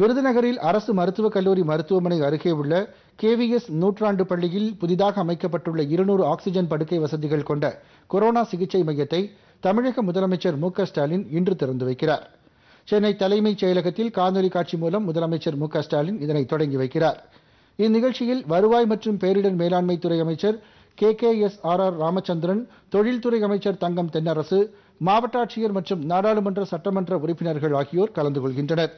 விருதுநகரில் அரசு மருத்துவக் கல்லூரி மருத்துவமனை அருகே உள்ள கேவிஎஸ் நூற்றாண்டு பள்ளியில் புதிதாக அமைக்கப்பட்டுள்ள இருநூறு ஆக்ஸிஜன் படுக்கை வசதிகள் கொண்ட கொரோனா சிகிச்சை மையத்தை தமிழக முதலமைச்சர் மு ஸ்டாலின் இன்று திறந்து வைக்கிறார் சென்னை தலைமைச் செயலகத்தில் காணொலி காட்சி மூலம் முதலமைச்சர் மு ஸ்டாலின் இதனை தொடங்கி வைக்கிறார் இந்நிகழ்ச்சியில் வருவாய் மற்றும் பேரிடர் மேலாண்மை துறை அமைச்சர் K K S R R Ramachandran தொழில்துறை அமைச்சர் தங்கம் தென்னரசு மாவட்ட ஆட்சியர் மற்றும் நாடாளுமன்ற சட்டமன்ற உறுப்பினர்கள் ஆகியோர் கலந்து கொள்கின்றனர்